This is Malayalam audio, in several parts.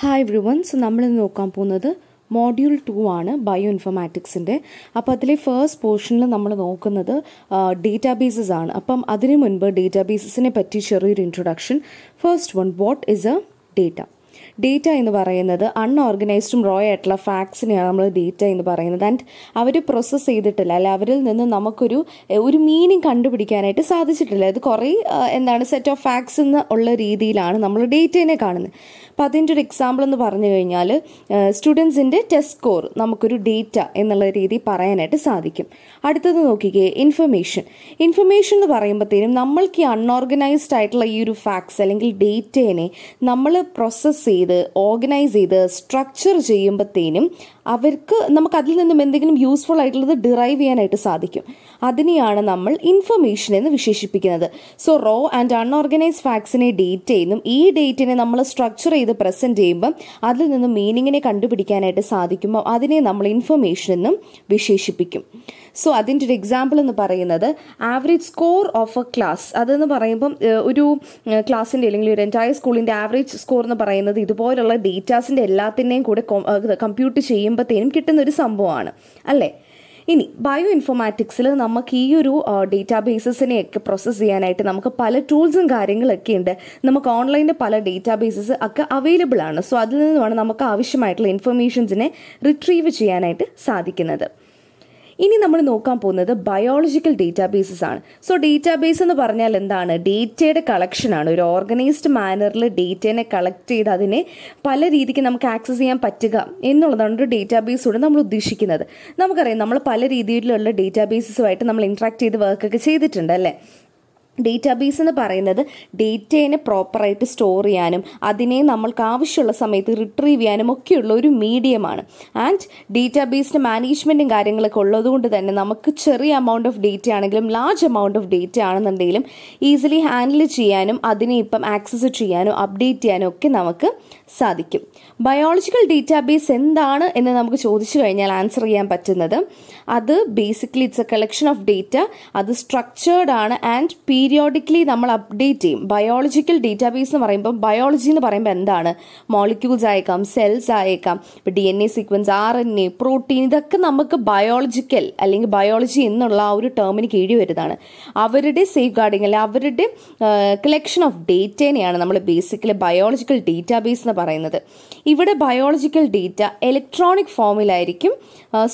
ഹായ് എവ്രി വൺ സോ നമ്മളിന്ന് നോക്കാൻ പോകുന്നത് മോഡ്യൂൾ ടു ആണ് ബയോ ഇൻഫർമാറ്റിക്സിൻ്റെ അപ്പോൾ അതിലെ ഫേസ്റ്റ് പോർഷനിൽ നമ്മൾ നോക്കുന്നത് ഡേറ്റാബേസസ് ആണ് അപ്പം അതിനു മുൻപ് ഡേറ്റാബേസസിനെ പറ്റി ചെറിയൊരു introduction first one what is a data data എന്ന് പറയുന്നത് അൺഓർഗനൈസ്ഡും റോ ആയിട്ടുള്ള ഫാക്ട്സിനെയാണ് നമ്മൾ ഡേറ്റ എന്ന് പറയുന്നത് ആൻഡ് അവർ പ്രോസസ്സ് ചെയ്തിട്ടില്ല അല്ല അവരിൽ നിന്ന് നമുക്കൊരു ഒരു മീനിങ് കണ്ടുപിടിക്കാനായിട്ട് സാധിച്ചിട്ടില്ല ഇത് കുറേ എന്താണ് സെറ്റ് ഓഫ് ഫാക്ട്സ് എന്ന് ഉള്ള രീതിയിലാണ് നമ്മൾ ഡേറ്റേനെ കാണുന്നത് അപ്പം അതിൻ്റെ ഒരു എക്സാമ്പിൾ എന്ന് പറഞ്ഞു കഴിഞ്ഞാൽ സ്റ്റുഡൻസിൻ്റെ ടെസ്റ്റ് സ്കോർ നമുക്കൊരു ഡേറ്റ എന്നുള്ള രീതി പറയാനായിട്ട് സാധിക്കും അടുത്തത് നോക്കിക്കേ ഇൻഫർമേഷൻ ഇൻഫർമേഷൻ എന്ന് പറയുമ്പോഴത്തേനും നമ്മൾക്ക് ഈ അൺഓർഗനൈസ്ഡ് ആയിട്ടുള്ള ഈ ഒരു ഫാക്ട്സ് അല്ലെങ്കിൽ ഡേറ്റേനെ നമ്മൾ പ്രോസസ്സ് ചെയ്ത് ചെയ്ത് ഓർഗനൈസ് ചെയ്ത് സ്ട്രക്ചർ ചെയ്യുമ്പോഴത്തേനും അവർക്ക് നമുക്ക് അതിൽ നിന്നും എന്തെങ്കിലും യൂസ്ഫുൾ ആയിട്ടുള്ളത് ഡിറൈവ് ചെയ്യാനായിട്ട് സാധിക്കും അതിനെയാണ് നമ്മൾ ഇൻഫർമേഷൻ എന്ന് വിശേഷിപ്പിക്കുന്നത് സോ റോ ആൻഡ് അൺഓർഗനൈസ് ഫാക്സിനെ ഡേറ്റ് ചെയ്യുന്നു ഈ ഡേറ്റിനെ നമ്മൾ സ്ട്രക്ചർ ചെയ്ത് പ്രസന്റ് ചെയ്യുമ്പം അതിൽ നിന്ന് മീനിങ്ങിനെ കണ്ടുപിടിക്കാനായിട്ട് സാധിക്കുമ്പോൾ അതിനെ നമ്മൾ ഇൻഫർമേഷൻ എന്നും വിശേഷിപ്പിക്കും സോ അതിൻ്റെ ഒരു എക്സാമ്പിൾ എന്ന് പറയുന്നത് average score of a class അതെന്ന് പറയുമ്പം ഒരു ക്ലാസ്സിൻ്റെ അല്ലെങ്കിൽ ഒരു എൻറ്റയർ സ്കൂളിൻ്റെ ആവറേജ് സ്കോർ എന്ന് പറയുന്നത് ഇതുപോലുള്ള ഡേറ്റാസിൻ്റെ എല്ലാത്തിൻ്റെയും കൂടെ കമ്പ്യൂട്ട് ചെയ്യുമ്പോഴത്തേനും കിട്ടുന്ന ഒരു സംഭവമാണ് അല്ലേ ഇനി ബയോ ഇൻഫോമാറ്റിക്സിൽ നമുക്ക് ഈ ഒരു ഡേറ്റാ ബേസസിനെയൊക്കെ പ്രോസസ്സ് ചെയ്യാനായിട്ട് നമുക്ക് പല ടൂൾസും കാര്യങ്ങളൊക്കെ ഉണ്ട് നമുക്ക് ഓൺലൈനിൽ പല ഡേറ്റാ ബേസസ് ഒക്കെ അവൈലബിൾ ആണ് സോ അതിൽ നിന്നുമാണ് നമുക്ക് ആവശ്യമായിട്ടുള്ള ഇൻഫർമേഷൻസിനെ റിട്രീവ് ചെയ്യാനായിട്ട് സാധിക്കുന്നത് ഇനി നമ്മൾ നോക്കാൻ പോകുന്നത് ബയോളജിക്കൽ ഡേറ്റാബേസസ് ആണ് സോ ഡേറ്റാബേസ് എന്ന് പറഞ്ഞാൽ എന്താണ് ഡേറ്റയുടെ കളക്ഷനാണ് ഒരു ഓർഗനൈസ്ഡ് മാനറിൽ ഡേറ്റേനെ കളക്ട് ചെയ്ത് അതിനെ പല രീതിക്ക് നമുക്ക് ആക്സസ് ചെയ്യാൻ പറ്റുക എന്നുള്ളതാണ് ഒരു ഡേറ്റാബേസോട് നമ്മൾ ഉദ്ദേശിക്കുന്നത് നമുക്കറിയാം നമ്മൾ പല രീതിയിലുള്ള ഡേറ്റാബേസസുമായിട്ട് നമ്മൾ ഇൻട്രാക്ട് ചെയ്ത് വർക്കൊക്കെ ചെയ്തിട്ടുണ്ട് അല്ലേ ഡേറ്റാബേസ് എന്ന് പറയുന്നത് ഡേറ്റേനെ പ്രോപ്പറായിട്ട് സ്റ്റോർ ചെയ്യാനും അതിനെ നമ്മൾക്ക് ആവശ്യമുള്ള സമയത്ത് റിട്രീവ് ചെയ്യാനും ഒക്കെയുള്ള ഒരു മീഡിയമാണ് ആൻഡ് ഡേറ്റാബേസിൻ്റെ മാനേജ്മെൻറ്റും കാര്യങ്ങളൊക്കെ ഉള്ളതുകൊണ്ട് തന്നെ നമുക്ക് ചെറിയ എമൗണ്ട് ഓഫ് ഡേറ്റ ആണെങ്കിലും ലാർജ് എമൗണ്ട് ഓഫ് ഡേറ്റ ആണെന്നുണ്ടെങ്കിലും ഈസിലി ഹാൻഡിൽ ചെയ്യാനും അതിനെ ഇപ്പം ആക്സസ് ചെയ്യാനും അപ്ഡേറ്റ് ചെയ്യാനും ഒക്കെ നമുക്ക് സാധിക്കും ബയോളജിക്കൽ ഡേറ്റാബേസ് എന്താണ് എന്ന് നമുക്ക് ചോദിച്ചു കഴിഞ്ഞാൽ ആൻസർ ചെയ്യാൻ പറ്റുന്നത് അത് basically it's a collection of data അത് സ്ട്രക്ചേർഡ് ആണ് ആൻഡ് പീരിയഡ് പീരിയോഡിക്കലി നമ്മൾ അപ്ഡേറ്റ് ചെയ്യും ബയോളജിക്കൽ ഡേറ്റാബേസ് എന്ന് പറയുമ്പോൾ ബയോളജി എന്ന് പറയുമ്പോൾ എന്താണ് മോളിക്യൂൾസ് ആയേക്കാം സെൽസ് ആയേക്കാം ഇപ്പം D N A sequence R N A protein ഇതൊക്കെ നമുക്ക് ബയോളജിക്കൽ അല്ലെങ്കിൽ ബയോളജി എന്നുള്ള ആ ഒരു ടേമിന് കീഴിൽ വരുന്നതാണ് അവരുടെ സേഫ് ഗാർഡിങ് അല്ലെങ്കിൽ അവരുടെ കളക്ഷൻ ഓഫ് ഡേറ്റേനെയാണ് നമ്മൾ ബേസിക്കലി ബയോളജിക്കൽ ഡേറ്റാബേസ് എന്ന് പറയുന്നത് ഇവിടെ ബയോളജിക്കൽ ഡേറ്റ ഇലക്ട്രോണിക് ഫോമിലായിരിക്കും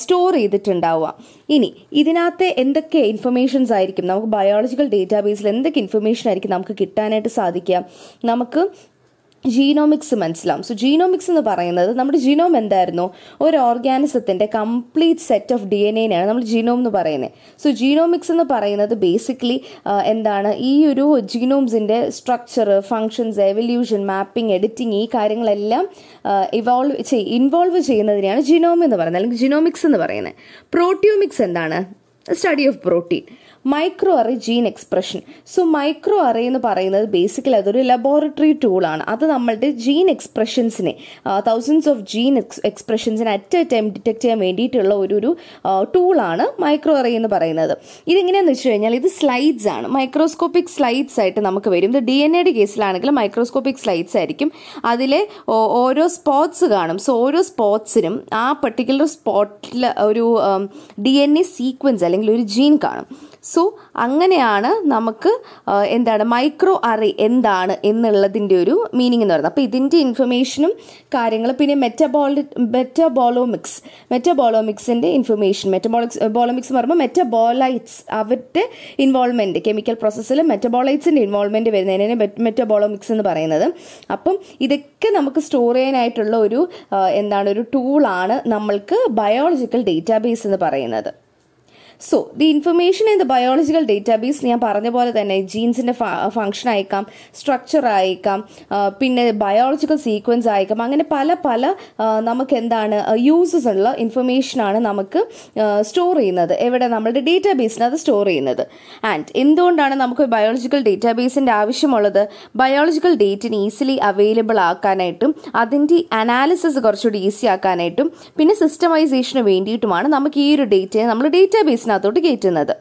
സ്റ്റോർ ചെയ്തിട്ടുണ്ടാവുക ഇനി ഇതിനകത്ത് എന്തൊക്കെ ഇൻഫർമേഷൻസ് ആയിരിക്കും നമുക്ക് ബയോളജിക്കൽ ഡേറ്റാബേസിൽ എന്തൊക്കെ ഇൻഫർമേഷൻ ആയിരിക്കും നമുക്ക് കിട്ടാനായിട്ട് സാധിക്കുക നമുക്ക് ജീനോമിക്സ് മനസ്സിലാവും സോ ജീനോമിക്സ് എന്ന് പറയുന്നത് നമ്മുടെ ജീനോം എന്തായിരുന്നു ഒരു ഓർഗാനിസത്തിൻ്റെ complete set of D N എനെയാണ് നമ്മൾ ജീനോം എന്ന് പറയുന്നത് സോ ജീനോമിക്സ് എന്ന് പറയുന്നത് ബേസിക്കലി എന്താണ് ഈ ഒരു ജീനോംസിൻ്റെ structure functions evolution mapping editing ഈ കാര്യങ്ങളെല്ലാം ഇവോൾവ് ചെയ് ഇൻവോൾവ് ചെയ്യുന്നതിനെയാണ് ജീനോം എന്ന് പറയുന്നത് അല്ലെങ്കിൽ ജീനോമിക്സ് എന്ന് പറയുന്നത് പ്രോട്ടിയോമിക്സ് എന്താണ് study of protein microarray gene expression so microarray എന്ന് പറയുന്നത് ബേസിക്കലി അതൊരു ലബോറട്ടറി ടൂളാണ് അത് നമ്മളുടെ ജീൻ എക്സ്പ്രഷൻസിനെ തൗസൻഡ്സ് ഓഫ് ജീൻ എക്സ് എക്സ്പ്രഷൻസിനെ അറ്റ് എ ടൈം ഡിറ്റക്ട് ചെയ്യാൻ വേണ്ടിയിട്ടുള്ള ഒരു ഒരു ടൂളാണ് മൈക്രോ അറേ എന്ന് പറയുന്നത് ഇതെങ്ങനെയാണെന്ന് വെച്ച് കഴിഞ്ഞാൽ ഇത് സ്ലൈഡ്സ് ആണ് മൈക്രോസ്കോപ്പിക് സ്ലൈഡ്സ് ആയിട്ട് നമുക്ക് വരും ഇത് ഡി എൻ എയുടെ കേസിലാണെങ്കിൽ മൈക്രോസ്കോപ്പിക് സ്ലൈഡ്സ് ആയിരിക്കും അതിലെ ഓരോ സ്പോട്സ് കാണും സോ ഓരോ സ്പോട്സിനും ആ പർട്ടിക്കുലർ സ്പോട്ടിൽ ഒരു ഡി എൻ എ സീക്വൻസ് അല്ലെങ്കിൽ ഒരു ജീൻ കാണും സോ അങ്ങനെയാണ് നമുക്ക് എന്താണ് മൈക്രോ അറേ എന്താണ് എന്നുള്ളതിൻ്റെ ഒരു മീനിങ് എന്ന് പറയുന്നത് അപ്പോൾ ഇതിൻ്റെ ഇൻഫർമേഷനും കാര്യങ്ങളും പിന്നെ മെറ്റബോളി മെറ്റബോളോമിക്സ് മെറ്റബോളോമിക്സിൻ്റെ ഇൻഫർമേഷൻ മെറ്റബോളിക്സ് ബോളോമിക്സ് എന്ന് പറയുമ്പോൾ മെറ്റബോളൈറ്റ്സ് അവരുടെ ഇൻവോൾവ്മെൻറ്റ് കെമിക്കൽ പ്രോസസ്സിൽ മെറ്റബോളൈറ്റ്സിൻ്റെ ഇൻവോൾവ്മെൻറ്റ് വരുന്നതിനെ മെറ്റബോളോമിക്സ് എന്ന് പറയുന്നത് അപ്പം ഇതൊക്കെ നമുക്ക് സ്റ്റോർ ചെയ്യാനായിട്ടുള്ള ഒരു എന്താണ് ഒരു ടൂളാണ് നമ്മൾക്ക് ബയോളജിക്കൽ ഡേറ്റാബേസ് എന്ന് പറയുന്നത് so the information in the biological database ഞാൻ പറഞ്ഞ പോലെ തന്നെ ജീൻസിൻ്റെ ഫങ്ഷൻ അയക്കാം സ്ട്രക്ചർ അയക്കാം പിന്നെ ബയോളജിക്കൽ സീക്വൻസ് അയക്കാം അങ്ങനെ പല പല uh, നമുക്ക് എന്താണ് യൂസസ് uh, ഉള്ള ഇൻഫർമേഷൻ ആണ് നമുക്ക് സ്റ്റോർ uh, ചെയ്യുന്നത് എവിടെ നമ്മളുടെ ഡേറ്റാബേസിനത് സ്റ്റോർ ചെയ്യുന്നത് ആൻഡ് എന്തുകൊണ്ടാണ് നമുക്ക് ബയോളജിക്കൽ ഡേറ്റാബേസിൻ്റെ ആവശ്യമുള്ളത് ബയോളജിക്കൽ ഡേറ്റിന് ഈസിലി അവൈലബിൾ ആക്കാനായിട്ടും അതിൻ്റെ അനാലിസിസ് കുറച്ചുകൂടി ഈസി ആക്കാനായിട്ടും പിന്നെ സിസ്റ്റമൈസേഷന് വേണ്ടിയിട്ടുമാണ് നമുക്ക് ഈ ഒരു ഡേറ്റയെ നമ്മൾ ഡേറ്റാബേസ് ഡേറ്റാബേസിനകത്തോട്ട് കയറ്റുന്നത്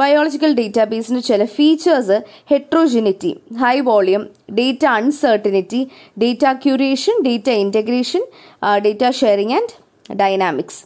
ബയോളജിക്കൽ ഡേറ്റാബേസിൻ്റെ ചില features heterogeneity high volume data uncertainty data curation data integration data sharing and dynamics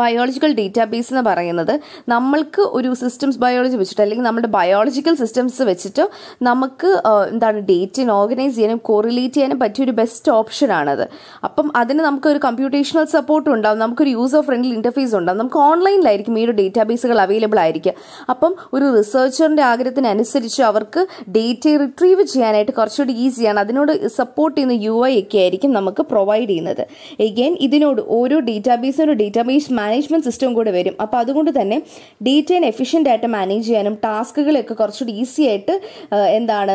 biological database എന്ന് പറയുന്നത് നമ്മൾക്ക് ഒരു സിസ്റ്റംസ് ബയോളജി വെച്ചിട്ട് അല്ലെങ്കിൽ നമ്മുടെ ബയോളജിക്കൽ സിസ്റ്റംസ് വെച്ചിട്ട് നമുക്ക് എന്താണ് ഡേറ്റിന് ഓർഗനൈസ് ചെയ്യാനും കോറിലേറ്റ് ചെയ്യാനും പറ്റിയ ഒരു ബെസ്റ്റ് ഓപ്ഷനാണത് അപ്പം അതിന് നമുക്ക് ഒരു കമ്പ്യൂട്ടേഷണൽ സപ്പോർട്ട് ഉണ്ടാവും നമുക്കൊരു യൂസർ ഫ്രണ്ട്ലി ഇൻ്റർഫേസ് ഉണ്ടാവും നമുക്ക് ഓൺലൈനിലായിരിക്കും ഈ ഒരു ഡേറ്റാബേസുകൾ അവൈലബിൾ ആയിരിക്കുക അപ്പം ഒരു റിസർച്ചറിൻ്റെ ആഗ്രഹത്തിനനുസരിച്ച് അവർക്ക് ഡേറ്റ റിട്രീവ് ചെയ്യാനായിട്ട് കുറച്ചുകൂടി ഈസിയാണ് അതിനോട് സപ്പോർട്ട് ചെയ്യുന്ന യു ഐ ഒക്കെ ആയിരിക്കും നമുക്ക് പ്രൊവൈഡ് ചെയ്യുന്നത് എഗെയിൻ ഇതിനോട് ഓരോ ഡേറ്റാബേസിനോട് ഡേറ്റാബേസ് മാനേജ്മെന്റ് സിസ്റ്റം കൂടെ വരും അപ്പോൾ അതുകൊണ്ട് തന്നെ ഡീറ്റെയിൽ എഫിഷ്യൻ്റ് ആയിട്ട് മാനേജ് ചെയ്യാനും ടാസ്കുകളൊക്കെ കുറച്ചുകൂടി ഈസി ആയിട്ട് എന്താണ്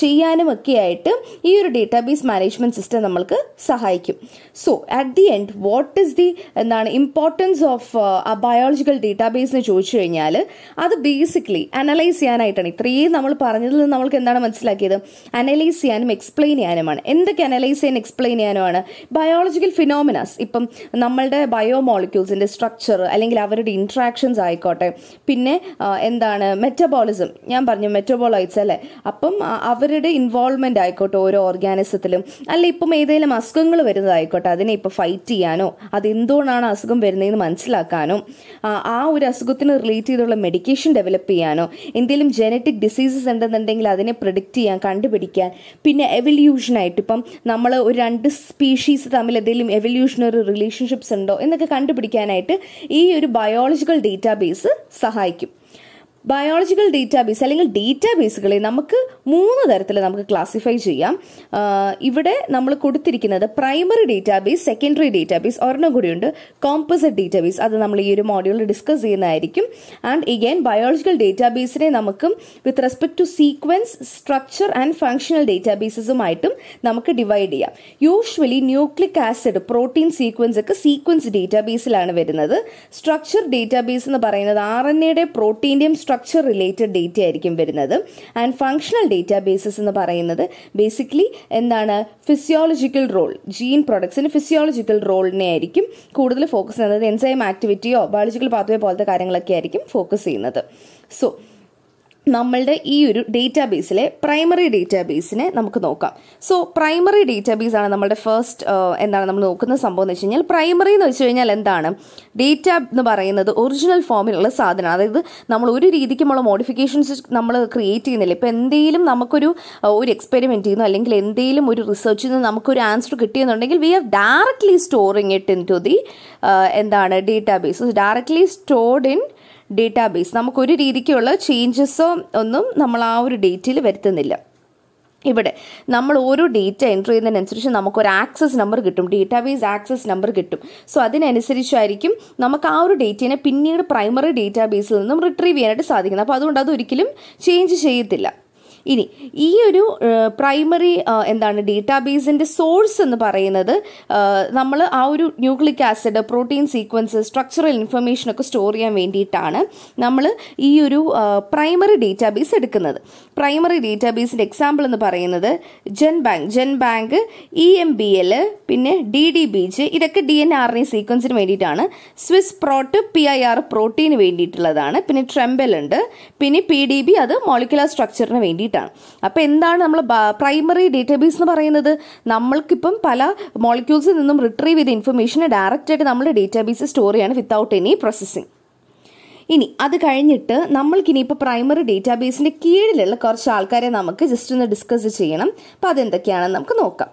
ചെയ്യാനും ഒക്കെ ആയിട്ട് ഈ ഒരു ഡേറ്റാബേസ് മാനേജ്മെന്റ് സിസ്റ്റം നമ്മൾക്ക് സഹായിക്കും so at the end what is the എന്താണ് ഇമ്പോർട്ടൻസ് ഓഫ് ആ ബയോളജിക്കൽ ഡേറ്റാബേസ് എന്ന് ചോദിച്ചു കഴിഞ്ഞാൽ അത് ബേസിക്കലി അനലൈസ് ചെയ്യാനായിട്ടാണ് ഇത്രയും നമ്മൾ പറഞ്ഞതിൽ നിന്ന് നമ്മൾക്ക് എന്താണ് മനസ്സിലാക്കിയത് അനലൈസ് ചെയ്യാനും എക്സ്പ്ലെയിൻ ചെയ്യാനുമാണ് എന്തൊക്കെ അനലൈസ് ചെയ്യാൻ എക്സ്പ്ലെയിൻ ചെയ്യാനുമാണ് ബയോളജിക്കൽ ഫിനോമിനാസ് ഇപ്പം നമ്മളുടെ ബയോമോളിക്യൂൾസ് സെൽസിൻ്റെ സ്ട്രക്ചർ അല്ലെങ്കിൽ അവരുടെ ഇൻട്രാക്ഷൻസ് ആയിക്കോട്ടെ പിന്നെ എന്താണ് മെറ്റബോളിസം ഞാൻ പറഞ്ഞു മെറ്റബോളൈറ്റ്സ് അല്ലേ അപ്പം അവരുടെ ഇൻവോൾവ്മെൻ്റ് ആയിക്കോട്ടെ ഓരോ ഓർഗാനിസത്തിലും അല്ല ഇപ്പം ഏതെങ്കിലും അസുഖങ്ങൾ വരുന്നതായിക്കോട്ടെ അതിനെ ഇപ്പോൾ ഫൈറ്റ് ചെയ്യാനോ അതെന്തുകൊണ്ടാണ് അസുഖം വരുന്നതെന്ന് മനസ്സിലാക്കാനോ ആ ഒരു അസുഖത്തിന് റിലേറ്റ് ചെയ്തുള്ള മെഡിക്കേഷൻ ഡെവലപ്പ് ചെയ്യാനോ എന്തെങ്കിലും ജനറ്റിക് ഡിസീസസ് ഉണ്ടെന്നുണ്ടെങ്കിൽ അതിനെ പ്രിഡിക്റ്റ് ചെയ്യാൻ കണ്ടുപിടിക്കാൻ പിന്നെ എവല്യൂഷനായിട്ട് ഇപ്പം നമ്മൾ ഒരു രണ്ട് സ്പീഷീസ് തമ്മിൽ എന്തെങ്കിലും എവല്യൂഷണറി റിലേഷൻഷിപ്സ് ഉണ്ടോ എന്നൊക്കെ കണ്ടുപിടിക്കാൻ ചെയ്യാനായിട്ട് ഈ ഒരു ബയോളജിക്കൽ ഡേറ്റാബേസ് സഹായിക്കും ബയോളജിക്കൽ ഡേറ്റാബേസ് അല്ലെങ്കിൽ ഡേറ്റാബേസുകളെ നമുക്ക് മൂന്ന് തരത്തിൽ നമുക്ക് ക്ലാസിഫൈ ചെയ്യാം ഇവിടെ നമ്മൾ കൊടുത്തിരിക്കുന്നത് പ്രൈമറി ഡേറ്റാബേസ് സെക്കൻഡറി ഡേറ്റാബേസ് ഒരെണ്ണം കൂടിയുണ്ട് കോമ്പസിറ്റ് ഡേറ്റാബേസ് അത് നമ്മൾ ഈ ഒരു മോഡ്യൂളിൽ ഡിസ്കസ് ചെയ്യുന്നതായിരിക്കും ആൻഡ് എഗെയിൻ ബയോളജിക്കൽ ഡേറ്റാബേസിനെ നമുക്ക് with respect to sequence structure and functional ഡേറ്റാബേസസുമായിട്ടും നമുക്ക് ഡിവൈഡ് ചെയ്യാം usually nucleic acid protein sequence ഒക്കെ സീക്വൻസ് ഡേറ്റാബേസിലാണ് വരുന്നത് സ്ട്രക്ചർ ഡേറ്റാബേസ് എന്ന് പറയുന്നത് ആർ എൻ എയുടെ പ്രോട്ടീൻ്റെയും സ്ട്രക്ചർ റിലേറ്റഡ് ഡേറ്റ ആയിരിക്കും വരുന്നത് ആൻഡ് ഫങ്ഷണൽ ഡേറ്റാ ബേസസ് എന്ന് പറയുന്നത് ബേസിക്കലി എന്താണ് ഫിസിയോളജിക്കൽ റോൾ ജീൻ പ്രൊഡക്ട്സിന് ഫിസിയോളജിക്കൽ റോളിനെ ആയിരിക്കും കൂടുതൽ ഫോക്കസ് ചെയ്യുന്നത് എൻസൈം ആക്ടിവിറ്റിയോ ബയോളജിക്കൽ പാത്വേ പോലത്തെ കാര്യങ്ങളൊക്കെ ആയിരിക്കും ഫോക്കസ് ചെയ്യുന്നത് സോ നമ്മളുടെ ഈ ഒരു ഡേറ്റാബേസിലെ പ്രൈമറി ഡേറ്റാബേസിനെ നമുക്ക് നോക്കാം സോ പ്രൈമറി ഡേറ്റാബേസ് ആണ് നമ്മുടെ ഫസ്റ്റ് എന്താണ് നമ്മൾ നോക്കുന്ന സംഭവം എന്ന് വെച്ച് കഴിഞ്ഞാൽ പ്രൈമറി എന്ന് വെച്ച് കഴിഞ്ഞാൽ എന്താണ് ഡേറ്റ എന്ന് പറയുന്നത് ഒറിജിനൽ ഫോമിലുള്ള സാധനമാണ് അതായത് നമ്മൾ ഒരു രീതിക്കുമുള്ള മോഡിഫിക്കേഷൻസ് നമ്മൾ ക്രിയേറ്റ് ചെയ്യുന്നില്ല ഇപ്പോൾ എന്തെങ്കിലും നമുക്കൊരു ഒരു എക്സ്പെരിമെൻറ്റ് ചെയ്യുന്നു അല്ലെങ്കിൽ എന്തെങ്കിലും ഒരു റിസർച്ചിൽ നിന്ന് നമുക്കൊരു ആൻസർ കിട്ടിയെന്നുണ്ടെങ്കിൽ we are directly storing it in to the എന്താണ് database directly stored in database നമുക്കൊരു രീതിക്കുള്ള ചേഞ്ചസോ ഒന്നും നമ്മൾ ആ ഒരു ഡേറ്റിൽ വരുത്തുന്നില്ല ഇവിടെ നമ്മൾ ഓരോ ഡേറ്റ എൻ്റർ ചെയ്യുന്നതിനനുസരിച്ച് നമുക്കൊരു ആക്സസ് നമ്പർ കിട്ടും ഡേറ്റാബേസ് ആക്സസ് നമ്പർ കിട്ടും സോ അതിനനുസരിച്ചായിരിക്കും നമുക്ക് ആ ഒരു ഡേറ്റയെ പിന്നീട് പ്രൈമറി ഡേറ്റാബേസിൽ നിന്നും റിട്രീവ് ചെയ്യാനായിട്ട് സാധിക്കുന്നത് അപ്പോൾ അതുകൊണ്ട് അതൊരിക്കലും ചേഞ്ച് ചെയ്യത്തില്ല ഇനി ഈ ഒരു പ്രൈമറി എന്താണ് ഡേറ്റാബേസിൻ്റെ സോഴ്സ് എന്ന് പറയുന്നത് നമ്മൾ ആ ഒരു nucleic acid protein sequence structural ഇൻഫർമേഷനൊക്കെ സ്റ്റോർ ചെയ്യാൻ വേണ്ടിയിട്ടാണ് നമ്മൾ ഈ ഒരു പ്രൈമറി ഡേറ്റാബേസ് എടുക്കുന്നത് പ്രൈമറി ഡേറ്റാബേസിൻ്റെ എക്സാമ്പിൾ എന്ന് പറയുന്നത് GenBank GenBank E M B L പിന്നെ ഡി ഡി ബീച്ച് ഇതൊക്കെ ഡി എൻ ആർ എ സീക്വൻസിന് വേണ്ടിയിട്ടാണ് Swiss Prot P I R പ്രോട്ടീന് വേണ്ടിയിട്ടുള്ളതാണ് പിന്നെ ട്രെമ്പൽ ഉണ്ട് പിന്നെ പി ഡി ബി അത് മോളിക്കുലർ സ്ട്രക്ചറിന് വേണ്ടിയിട്ടാണ് വേണ്ടിയിട്ടാണ് അപ്പോൾ എന്താണ് നമ്മൾ പ്രൈമറി ഡേറ്റാബേസ് എന്ന് പറയുന്നത് നമ്മൾക്കിപ്പം പല മോളിക്യൂൾസിൽ നിന്നും റിട്രീവ് ചെയ്ത ഇൻഫർമേഷനെ ഡയറക്റ്റായിട്ട് നമ്മുടെ ഡേറ്റാബേസ് സ്റ്റോർ ചെയ്യാണ് വിത്തൌട്ട് എനി പ്രോസസ്സിങ് ഇനി അത് കഴിഞ്ഞിട്ട് നമ്മൾക്കിനി ഇപ്പോൾ പ്രൈമറി ഡേറ്റാബേസിൻ്റെ കീഴിലുള്ള കുറച്ച് ആൾക്കാരെ നമുക്ക് ജസ്റ്റ് ഒന്ന് ഡിസ്കസ് ചെയ്യണം അപ്പോൾ അതെന്തൊക്കെയാണെന്ന് നമുക്ക് നോക്കാം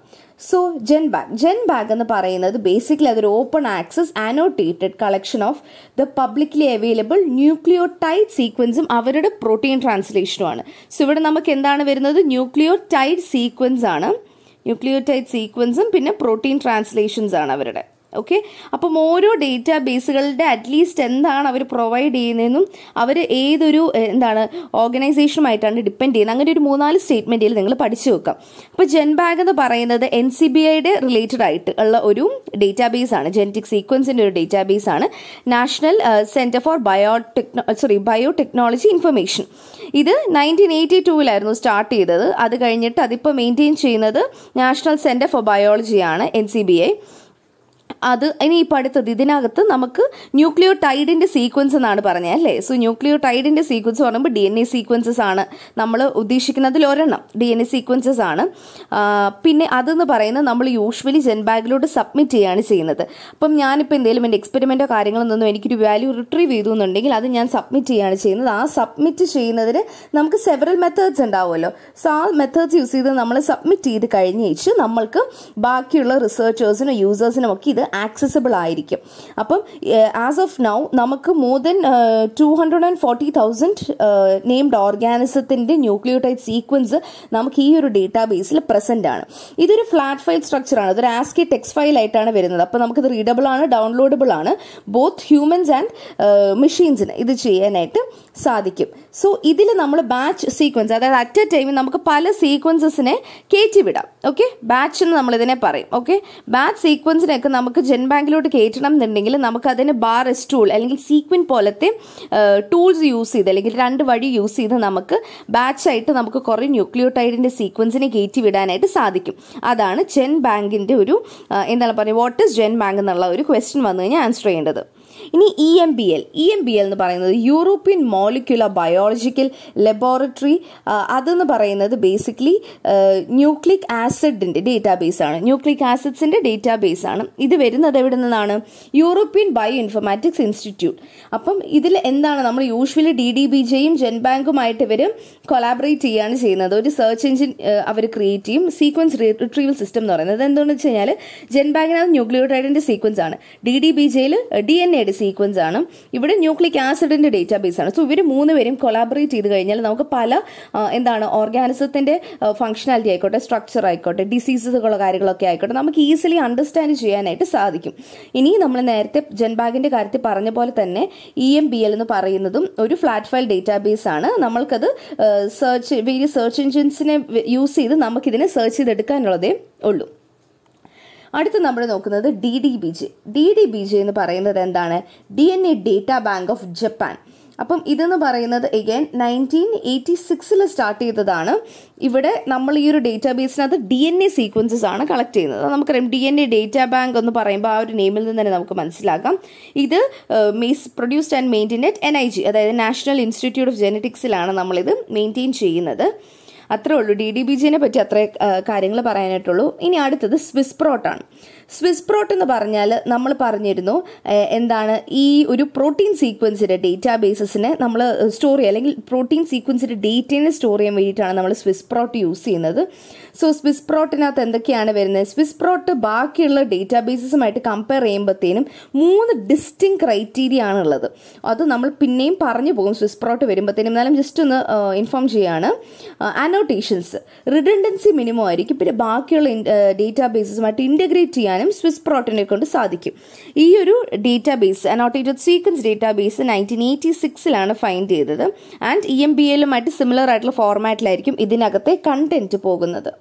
so GenBank GenBank എന്ന് പറയുന്നത് ബേസിക്കലി അതൊരു open access annotated collection of the publicly available nucleotide സീക്വൻസും അവരുടെ പ്രോട്ടീൻ ട്രാൻസ്ലേഷനും ആണ് സോ ഇവിടെ നമുക്ക് എന്താണ് വരുന്നത് ന്യൂക്ലിയോടൈഡ് സീക്വൻസ് ആണ് ന്യൂക്ലിയോടൈഡ് സീക്വൻസും പിന്നെ പ്രോട്ടീൻ ട്രാൻസ്ലേഷൻസ് ആണ് അവരുടെ ഓക്കെ അപ്പം ഓരോ ഡേറ്റാ ബേസുകളുടെ അറ്റ്ലീസ്റ്റ് എന്താണ് അവർ പ്രൊവൈഡ് ചെയ്യുന്നതെന്നും അവർ ഏതൊരു എന്താണ് ഓർഗനൈസേഷനുമായിട്ടാണ് ഡിപ്പെൻഡ് ചെയ്യുന്നത് അങ്ങനെ ഒരു മൂന്നാല് സ്റ്റേറ്റ്മെൻറ്റിൽ നിങ്ങൾ പഠിച്ചു വെക്കാം അപ്പോൾ ജെൻബാഗ് എന്ന് പറയുന്നത് എൻ സി ബി ഐയുടെ റിലേറ്റഡ് ആയിട്ട് ഉള്ള ഒരു ഡേറ്റാ ബേസ് ആണ് ജെനറ്റിക് സീക്വൻസിൻ്റെ ഒരു ഡേറ്റാ ബേസ് ആണ് National Center for bio techno sorry biotechnology information ഇത് നയൻറ്റീൻ എയ്റ്റി ടൂവിലായിരുന്നു സ്റ്റാർട്ട് ചെയ്തത് അത് കഴിഞ്ഞിട്ട് അതിപ്പോൾ മെയിൻറ്റെയിൻ ചെയ്യുന്നത് നാഷണൽ സെൻറ്റർ ഫോർ ബയോളജിയാണ് എൻ സി ബി ഐ അത് ഇനി ഈ പഠിത്തത് ഇതിനകത്ത് നമുക്ക് ന്യൂക്ലിയോടൈഡിൻ്റെ സീക്വൻസ് എന്നാണ് പറഞ്ഞത് അല്ലേ സോ ന്യൂക്ലിയോടൈഡിൻ്റെ സീക്വൻസ് പറയുമ്പോൾ ഡി എൻ എ സീക്വൻസസ് ആണ് നമ്മൾ ഉദ്ദേശിക്കുന്നതിൽ ഒരെണ്ണം ഡി എൻ എ സീക്വൻസസ് ആണ് പിന്നെ അതെന്ന് പറയുന്നത് നമ്മൾ യൂഷ്വലി ബാഗിലോട്ട് സബ്മിറ്റ് ചെയ്യുകയാണ് ചെയ്യുന്നത് അപ്പം ഞാനിപ്പോൾ എന്തെങ്കിലും എൻ്റെ എക്സ്പെരിമെൻറ്റോ ഒന്നും എനിക്കൊരു വാല്യൂ റിട്രീവ് ചെയ്തു എന്നുണ്ടെങ്കിൽ അത് ഞാൻ സബ്മിറ്റ് ചെയ്യുകയാണ് ചെയ്യുന്നത് ആ സബ്മിറ്റ് ചെയ്യുന്നതിന് നമുക്ക് സെവറൽ മെത്തേഡ്സ് ഉണ്ടാവുമല്ലോ സോ ആ മെത്തേഡ്സ് യൂസ് ചെയ്ത് നമ്മൾ സബ്മിറ്റ് ചെയ്ത് കഴിഞ്ഞേച്ച് നമ്മൾക്ക് ബാക്കിയുള്ള റിസർച്ചേഴ്സിനും യൂസേഴ്സിനും ഒക്കെ ഇത് ആക്സസിബിൾ ആയിരിക്കും അപ്പം ആസ് ഓഫ് നൗ നമുക്ക് more than two hundred and forty thousand named ഓർഗാനിസത്തിൻ്റെ ന്യൂക്ലിയോടൈഡ് സീക്വൻസ് നമുക്ക് ഈ ഒരു ബേസിൽ പ്രസൻ്റ് ആണ് ഇതൊരു ഫ്ലാറ്റ് ഫയൽ ആണ് ഇതൊരു ആസ്കി ടെക്സ്റ്റ് ഫയൽ ആയിട്ടാണ് വരുന്നത് അപ്പോൾ നമുക്കിത് റീഡബിൾ ആണ് ഡൗൺലോഡബിൾ ആണ് ബോത്ത് ഹ്യൂമൻസ് ആൻഡ് മെഷീൻസിന് ഇത് ചെയ്യാനായിട്ട് സാധിക്കും സോ ഇതിൽ നമ്മൾ ബാച്ച് സീക്വൻസ് അതായത് അറ്റ് എ ടൈമിൽ നമുക്ക് പല സീക്വൻസസിനെ കയറ്റി വിടാം ഓക്കെ ബാച്ച് എന്ന് നമ്മളിതിനെ പറയും ഓക്കെ ബാച്ച് സീക്വൻസിനൊക്കെ നമുക്ക് ജെൻ ബാങ്കിലോട്ട് കയറ്റണം എന്നുണ്ടെങ്കിൽ നമുക്കതിന് ബാർ എസ് ടൂൾ അല്ലെങ്കിൽ സീക്വൻ പോലത്തെ ടൂൾസ് യൂസ് ചെയ്ത് അല്ലെങ്കിൽ രണ്ട് വഴി യൂസ് ചെയ്ത് നമുക്ക് ബാച്ചായിട്ട് നമുക്ക് കുറേ ന്യൂക്ലിയോടൈഡിൻ്റെ സീക്വൻസിനെ കയറ്റി വിടാനായിട്ട് സാധിക്കും അതാണ് ജെൻ ബാങ്കിൻ്റെ ഒരു എന്താണ് പറയുക വാട്ട് ഇസ് ജെൻ ബാങ്ക് എന്നുള്ള ഒരു ക്വസ്റ്റ്യൻ വന്നു കഴിഞ്ഞാൽ ആൻസർ ചെയ്യേണ്ടത് ഇനി E M B L E M B L എന്ന് പറയുന്നത് യൂറോപ്യൻ മോളിക്കുലർ ബയോളജിക്കൽ ലബോറട്ടറി അതെന്ന് പറയുന്നത് ബേസിക്കലി ന്യൂക്ലിക് ആസിഡിൻ്റെ ഡേറ്റാബേസ് ആണ് ന്യൂക്ലിക് ആസിഡ്സിൻ്റെ ഡേറ്റാബേസ് ആണ് ഇത് വരുന്നത് എവിടെ നിന്നാണ് യൂറോപ്യൻ ബയോ ഇൻഫർമാറ്റിക്സ് ഇൻസ്റ്റിറ്റ്യൂട്ട് അപ്പം ഇതിൽ എന്താണ് നമ്മൾ യൂഷ്വലി ഡി ഡി ബി ജെയും ജെൻബാങ്കുമായിട്ട് ഇവർ കൊളാബറേറ്റ് ചെയ്യുകയാണ് ചെയ്യുന്നത് ഒരു സെർച്ച് എഞ്ചിൻ അവർ ക്രിയേറ്റ് ചെയ്യും സീക്വൻസ് റിട്രീവൽ സിസ്റ്റം എന്ന് പറയുന്നത് എന്താണെന്ന് വെച്ച് കഴിഞ്ഞാൽ ജെൻബാങ്കിനകത്ത് ന്യൂക്ലിയോടൈഡിൻ്റെ സീക്വൻസ് ആണ് ഡി ഡി ബി ജെയിൽ ഡി എൻ എ ആയിട്ട് സീക്വൻസ് ആണ് ഇവിടെ ന്യൂക്ലിക് ആസിഡിന്റെ ഡേറ്റാബേസ് ആണ് സോ ഇവർ മൂന്നുപേരും കൊളാബറേറ്റ് ചെയ്ത് കഴിഞ്ഞാൽ നമുക്ക് പല എന്താണ് ഓർഗാനിസത്തിന്റെ ഫംഗ്ഷനാലിറ്റി ആയിക്കോട്ടെ സ്ട്രക്ചർ ആയിക്കോട്ടെ ഡിസീസസുകളോ കാര്യങ്ങളൊക്കെ ആയിക്കോട്ടെ നമുക്ക് ഈസിലി അണ്ടർസ്റ്റാൻഡ് ചെയ്യാനായിട്ട് സാധിക്കും ഇനി നമ്മൾ നേരത്തെ ജൻബാഗിന്റെ കാര്യത്തിൽ പറഞ്ഞ പോലെ തന്നെ ഇ എം ബി എൽ എന്ന് പറയുന്നതും ഒരു ഫ്ലാറ്റ് ഫയൽ ഡേറ്റാബേസ് ആണ് നമ്മൾക്കത് സെർച്ച് വേരിയസ് സെർച്ച് എഞ്ചിൻസിനെ യൂസ് ചെയ്ത് നമുക്കിതിനെ സെർച്ച് ചെയ്തെടുക്കാനുള്ളതേ ഉള്ളൂ അടുത്ത് നമ്മൾ നോക്കുന്നത് D D B J D D B J എന്ന് പറയുന്നത് എന്താണ് D N A data bank of Japan അപ്പം ഇതെന്ന് പറയുന്നത് എഗെയിൻ നയൻറ്റീൻ എയ്റ്റി സിക്സിൽ സ്റ്റാർട്ട് ചെയ്തതാണ് ഇവിടെ നമ്മൾ ഈ ഒരു ഡേറ്റാ ബേസിനകത്ത് ഡി എൻ എ സീക്വൻസസ് ആണ് കളക്ട് ചെയ്യുന്നത് നമുക്കറിയാം D N A data bank എന്ന് പറയുമ്പോൾ ആ ഒരു നെയിമിൽ നിന്ന് തന്നെ നമുക്ക് മനസ്സിലാക്കാം ഇത് മീസ് produced and maintain at N I G അതായത് നാഷണൽ ഇൻസ്റ്റിറ്റ്യൂട്ട് ഓഫ് ജെനറ്റിക്സിലാണ് നമ്മളിത് മെയിൻറ്റെയിൻ ചെയ്യുന്നത് അത്രേ ഉള്ളൂ ഡി ഡി ബി ജിനെ പറ്റി അത്രേ കാര്യങ്ങൾ പറയാനായിട്ടുള്ളൂ ഇനി അടുത്തത് സ്വിസ് പ്രോട്ടാണ് സ്വിസ് പ്രോട്ട് എന്ന് പറഞ്ഞാൽ നമ്മൾ പറഞ്ഞിരുന്നു എന്താണ് ഈ ഒരു പ്രോട്ടീൻ സീക്വൻസിൻ്റെ ഡേറ്റാ ബേസസിനെ നമ്മൾ സ്റ്റോർ ചെയ്യുക അല്ലെങ്കിൽ പ്രോട്ടീൻ സീക്വൻസിൻ്റെ ഡേറ്റേനെ സ്റ്റോർ ചെയ്യാൻ വേണ്ടിയിട്ടാണ് നമ്മൾ സ്വിസ് പ്രോട്ട് യൂസ് ചെയ്യുന്നത് സോ സ്വിസ് പ്രോട്ടിനകത്ത് എന്തൊക്കെയാണ് വരുന്നത് സ്വിസ് പ്രോട്ട് ബാക്കിയുള്ള ഡേറ്റാ ബേസസുമായിട്ട് കമ്പയർ ചെയ്യുമ്പോഴത്തേനും മൂന്ന് ഡിസ്റ്റിങ് ക്രൈറ്റീരിയ ആണുള്ളത് അത് നമ്മൾ പിന്നെയും പറഞ്ഞു പോകും സ്വിസ് പ്രോട്ട് വരുമ്പോഴത്തേനും എന്നാലും ജസ്റ്റ് ഒന്ന് ഇൻഫോം ചെയ്യുകയാണ് അനോ അലോട്ടേഷൻസ് റിഡൻഡൻസി മിനിമം ആയിരിക്കും പിന്നെ ബാക്കിയുള്ള ഡേറ്റാബേസസുമായിട്ട് ഇൻ്റഗ്രേറ്റ് ചെയ്യാനും സ്വിസ് പ്രോട്ടീനെ കൊണ്ട് സാധിക്കും ഈ ഒരു base annotated sequence base nineteen eighty സിക്സിലാണ് ഫൈൻഡ് ചെയ്തത് ആൻഡ് ഇ എം ബി എല്ലുമായിട്ട് സിമിലർ ആയിട്ടുള്ള ഫോർമാറ്റിലായിരിക്കും ഇതിനകത്തെ കണ്ടന്റ് പോകുന്നത്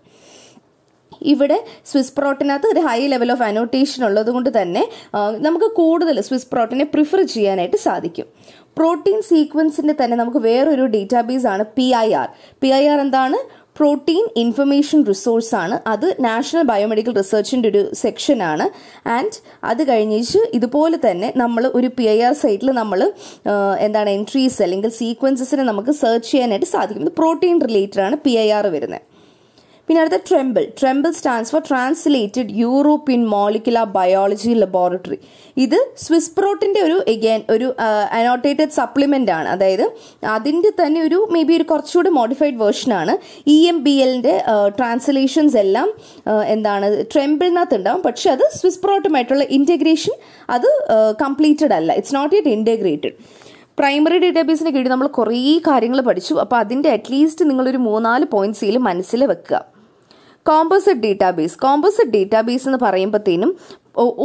ഇവിടെ സ്വിസ് പ്രോട്ടിനകത്ത് ഒരു ഹൈ ലെവൽ ഓഫ് അനോട്ടേഷൻ ഉള്ളത് കൊണ്ട് തന്നെ നമുക്ക് കൂടുതൽ സ്വിസ് പ്രോട്ടിനെ പ്രിഫർ ചെയ്യാനായിട്ട് സാധിക്കും പ്രോട്ടീൻ സീക്വൻസിന്റെ തന്നെ നമുക്ക് വേറൊരു ഡേറ്റാബേസ് ആണ് P I R P I R എന്താണ് പ്രോട്ടീൻ ഇൻഫർമേഷൻ റിസോഴ്സ് ആണ് അത് നാഷണൽ ബയോമെഡിക്കൽ റിസർച്ചിൻ്റെ ഒരു സെക്ഷനാണ് ആൻഡ് അത് കഴിഞ്ഞിച്ച് ഇതുപോലെ തന്നെ നമ്മൾ ഒരു പി ഐ ആർ സൈറ്റിൽ നമ്മൾ എന്താണ് എൻട്രീസ് അല്ലെങ്കിൽ സീക്വൻസസിനെ നമുക്ക് സെർച്ച് ചെയ്യാനായിട്ട് സാധിക്കും പ്രോട്ടീൻ റിലേറ്റഡ് ആണ് പി ഐ ആർ വരുന്നത് പിന്നെ അടുത്ത TrEMBL TrEMBL stands for translated European molecular biology laboratory ഇത് സ്വിസ് പ്രോട്ടിൻ്റെ ഒരു എഗെയിൻ ഒരു അനോട്ടേറ്റഡ് സപ്ലിമെൻ്റ് ആണ് അതായത് അതിൻ്റെ തന്നെ ഒരു മേ ബി ഒരു കുറച്ചുകൂടി മോഡിഫൈഡ് വേർഷൻ ആണ് ഇ എം ബി എല്ലിൻ്റെ ട്രാൻസ്ലേഷൻസ് എല്ലാം എന്താണ് ട്രെമ്പിളിനകത്ത് ഉണ്ടാവും പക്ഷെ അത് സ്വിസ് പ്രോട്ടുമായിട്ടുള്ള ഇൻറ്റഗ്രേഷൻ അത് കംപ്ലീറ്റഡ് അല്ല it's not it integrated primary ഡേറ്റാബേസിന് കീഴിൽ നമ്മൾ കുറേ കാര്യങ്ങൾ പഠിച്ചു അപ്പോൾ അതിൻ്റെ അറ്റ്ലീസ്റ്റ് നിങ്ങളൊരു മൂന്നാല് പോയിൻറ്റ്സിൽ മനസ്സിൽ വെക്കുക കോമ്പോസിറ്റ് ഡേറ്റാബേസ് കോമ്പോസിറ്റ് ഡേറ്റാബേസ് എന്ന് പറയുമ്പോഴത്തേനും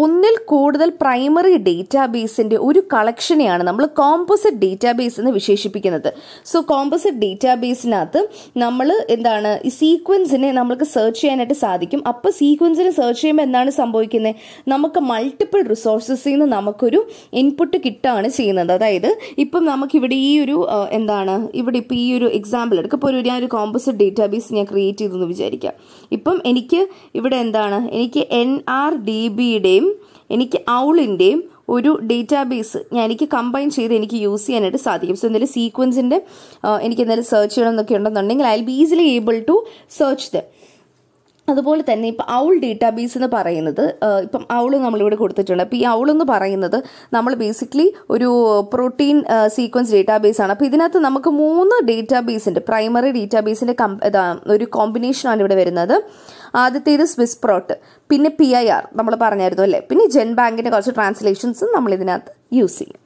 ഒന്നിൽ കൂടുതൽ പ്രൈമറി ഡേറ്റാബേസിൻ്റെ ഒരു കളക്ഷനെയാണ് നമ്മൾ കോമ്പോസിറ്റ് ഡേറ്റാബേസ് എന്ന് വിശേഷിപ്പിക്കുന്നത് സോ കോമ്പോസിറ്റ് ഡേറ്റാബേസിനകത്ത് നമ്മൾ എന്താണ് ഈ സീക്വൻസിനെ നമുക്ക് സെർച്ച് ചെയ്യാനായിട്ട് സാധിക്കും അപ്പോൾ സീക്വൻസിനെ സെർച്ച് ചെയ്യുമ്പോൾ എന്താണ് സംഭവിക്കുന്നത് നമുക്ക് മൾട്ടിപ്പിൾ റിസോഴ്സസിൽ നിന്ന് നമുക്കൊരു ഇൻപുട്ട് കിട്ടുകയാണ് ചെയ്യുന്നത് അതായത് ഇപ്പം നമുക്കിവിടെ ഈ ഒരു എന്താണ് ഇവിടെ ഇപ്പോൾ ഈ ഒരു എക്സാമ്പിൾ എടുക്കുക ഇപ്പോൾ ഒരു ഞാൻ ഒരു കോമ്പോസിറ്റ് ഡേറ്റാബേസ് ഞാൻ ക്രിയേറ്റ് ചെയ്തെന്ന് വിചാരിക്കാം ഇപ്പം എനിക്ക് ഇവിടെ എന്താണ് എനിക്ക് എൻ ആർ ഡി ബി ജിയുടെയും എനിക്ക് ഔളിൻ്റെയും ഒരു ഡേറ്റാബേസ് ഞാൻ എനിക്ക് കമ്പൈൻ ചെയ്ത് എനിക്ക് യൂസ് ചെയ്യാനായിട്ട് സാധിക്കും സോ എന്തെങ്കിലും സീക്വൻസിൻ്റെ എനിക്ക് എന്തെങ്കിലും സെർച്ച് ചെയ്യണം എന്നൊക്കെ ഉണ്ടെന്നുണ്ടെങ്കിൽ I be easily able to search the അതുപോലെ തന്നെ ഇപ്പം ഔൾ ഡേറ്റാബേസ് എന്ന് പറയുന്നത് ഇപ്പം ഔൾ നമ്മളിവിടെ കൊടുത്തിട്ടുണ്ട് അപ്പം ഈ ഔൾ എന്ന് പറയുന്നത് നമ്മൾ ബേസിക്കലി ഒരു പ്രോട്ടീൻ സീക്വൻസ് ഡേറ്റാബേസ് ആണ് അപ്പം ഇതിനകത്ത് നമുക്ക് മൂന്ന് ഡേറ്റാബേസിൻ്റെ പ്രൈമറി ഡേറ്റാബേസിൻ്റെ കം ഒരു കോമ്പിനേഷനാണ് ഇവിടെ വരുന്നത് ആദ്യത്തേത് സ്വിസ് പ്രോട്ട് പിന്നെ പി ഐ ആർ നമ്മൾ പറഞ്ഞായിരുന്നു അല്ലേ പിന്നെ ജെൻ ബാങ്കിൻ്റെ കുറച്ച് ട്രാൻസ്ലേഷൻസും നമ്മൾ ഇതിനകത്ത് യൂസ് ചെയ്യും